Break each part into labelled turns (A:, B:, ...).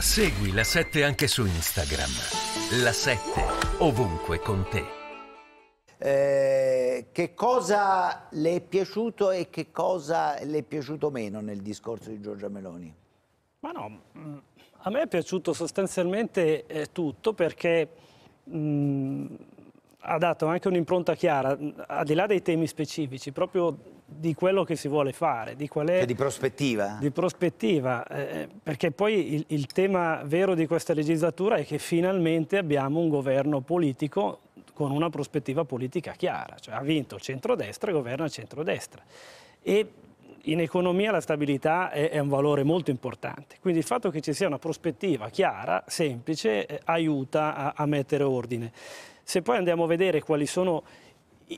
A: Segui la 7 anche su Instagram. La 7 ovunque con te. Eh, che cosa le è piaciuto e che cosa le è piaciuto meno nel discorso di Giorgia Meloni? Ma no, mm, a me è piaciuto sostanzialmente eh, tutto perché mh, mm, ha dato anche un'impronta chiara, al di là dei temi specifici, proprio di quello che si vuole fare, di qual è... Cioè di prospettiva. Di prospettiva, eh, perché poi il, il tema vero di questa legislatura è che finalmente abbiamo un governo politico con una prospettiva politica chiara, cioè ha vinto il centrodestra e governa il centrodestra. E in economia la stabilità è, è, un valore molto importante, quindi il fatto che ci sia una prospettiva chiara, semplice, eh, aiuta a, a mettere ordine. Se poi andiamo a vedere quali sono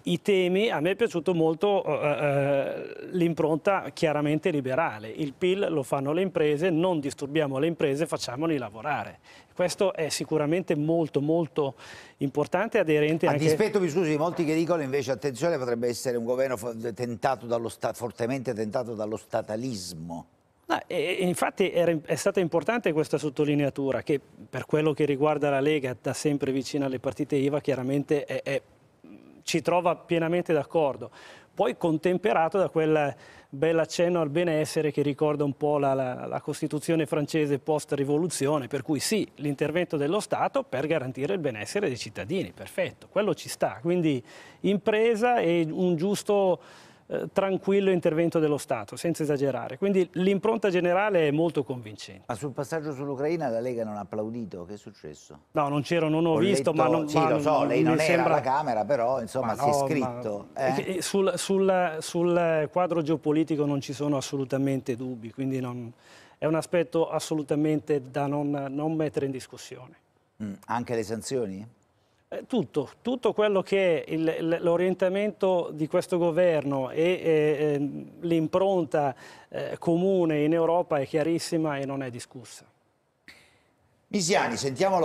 A: i temi, a me è piaciuto molto eh, eh l'impronta chiaramente liberale, il PIL lo fanno le imprese, non disturbiamo le imprese, facciamoli lavorare. Questo è sicuramente molto molto importante e aderente a anche... A dispetto, mi scusi, di molti che dicono invece attenzione potrebbe essere un governo tentato dallo, fortemente tentato dallo statalismo. No, e, e infatti era, è stata importante questa sottolineatura che per quello che riguarda la Lega da sempre vicina alle partite IVA chiaramente è, è ci trova pienamente d'accordo. Poi contemperato da quel bel accenno al benessere che ricorda un po' la, la, la Costituzione francese post-rivoluzione, per cui sì, l'intervento dello Stato per garantire il benessere dei cittadini, perfetto, quello ci sta. Quindi impresa e un giusto eh, tranquillo intervento dello Stato, senza esagerare. Quindi l'impronta generale è molto convincente. Ma sul passaggio sull'Ucraina la Lega non ha applaudito, che è successo? No, non c'ero, non ho, ho visto, letto, ma non... Sì, ma lo so, lei non era sembra... alla Camera, però insomma ma no, si è scritto. Ma... Eh. Eh, eh? Sul, sul, sul quadro geopolitico non ci sono assolutamente dubbi, quindi non è un aspetto assolutamente da non, non mettere in discussione. Mm, anche le sanzioni? Eh, tutto, tutto, quello che è l'orientamento di questo governo e, e l'impronta eh, comune in Europa è chiarissima e non è discussa. Misiani, sentiamolo.